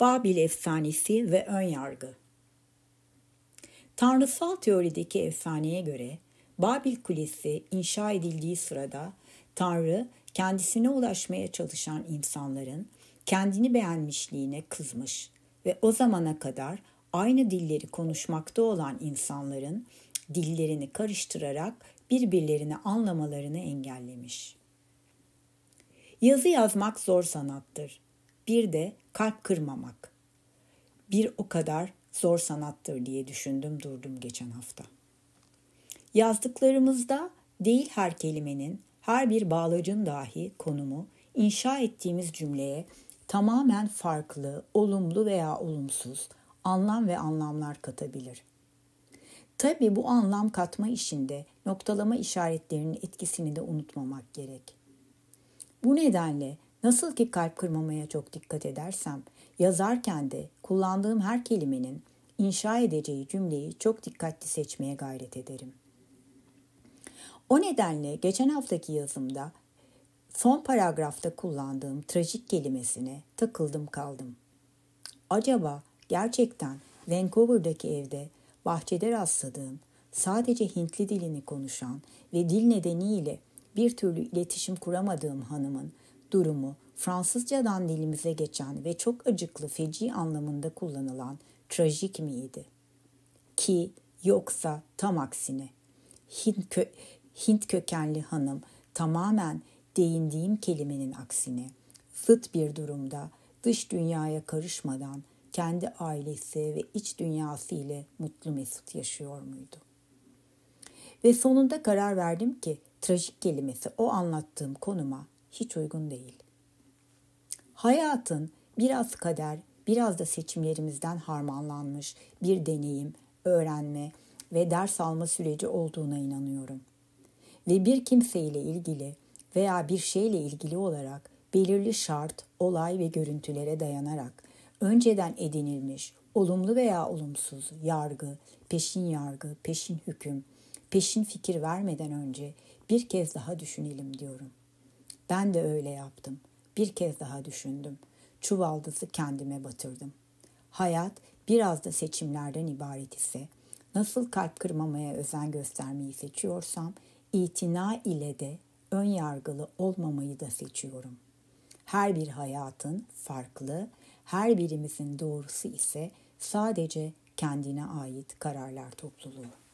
Babil efsanesi ve ön yargı. Tanrısal teorideki efsaneye göre Babil Kulesi inşa edildiği sırada Tanrı kendisine ulaşmaya çalışan insanların kendini beğenmişliğine kızmış ve o zamana kadar aynı dilleri konuşmakta olan insanların dillerini karıştırarak birbirlerini anlamalarını engellemiş. Yazı yazmak zor sanattır bir de kalp kırmamak. Bir o kadar zor sanattır diye düşündüm durdum geçen hafta. Yazdıklarımızda değil her kelimenin, her bir bağlacın dahi konumu inşa ettiğimiz cümleye tamamen farklı, olumlu veya olumsuz anlam ve anlamlar katabilir. Tabi bu anlam katma işinde noktalama işaretlerinin etkisini de unutmamak gerek. Bu nedenle Nasıl ki kalp kırmamaya çok dikkat edersem, yazarken de kullandığım her kelimenin inşa edeceği cümleyi çok dikkatli seçmeye gayret ederim. O nedenle geçen haftaki yazımda son paragrafta kullandığım trajik kelimesine takıldım kaldım. Acaba gerçekten Vancouver'daki evde bahçede rastladığım sadece Hintli dilini konuşan ve dil nedeniyle bir türlü iletişim kuramadığım hanımın durumu Fransızcadan dilimize geçen ve çok acıklı feci anlamında kullanılan trajik miydi? Ki yoksa tam aksine Hint, kö Hint kökenli hanım tamamen değindiğim kelimenin aksine zıt bir durumda dış dünyaya karışmadan kendi ailesi ve iç dünyası ile mutlu mesut yaşıyor muydu? Ve sonunda karar verdim ki trajik kelimesi o anlattığım konuma hiç uygun değil. Hayatın biraz kader, biraz da seçimlerimizden harmanlanmış bir deneyim, öğrenme ve ders alma süreci olduğuna inanıyorum. Ve bir kimseyle ilgili veya bir şeyle ilgili olarak belirli şart, olay ve görüntülere dayanarak önceden edinilmiş olumlu veya olumsuz yargı, peşin yargı, peşin hüküm, peşin fikir vermeden önce bir kez daha düşünelim diyorum. Ben de öyle yaptım. Bir kez daha düşündüm. Çuvaldızı kendime batırdım. Hayat biraz da seçimlerden ibaret ise nasıl kalp kırmamaya özen göstermeyi seçiyorsam itina ile de ön yargılı olmamayı da seçiyorum. Her bir hayatın farklı, her birimizin doğrusu ise sadece kendine ait kararlar topluluğu.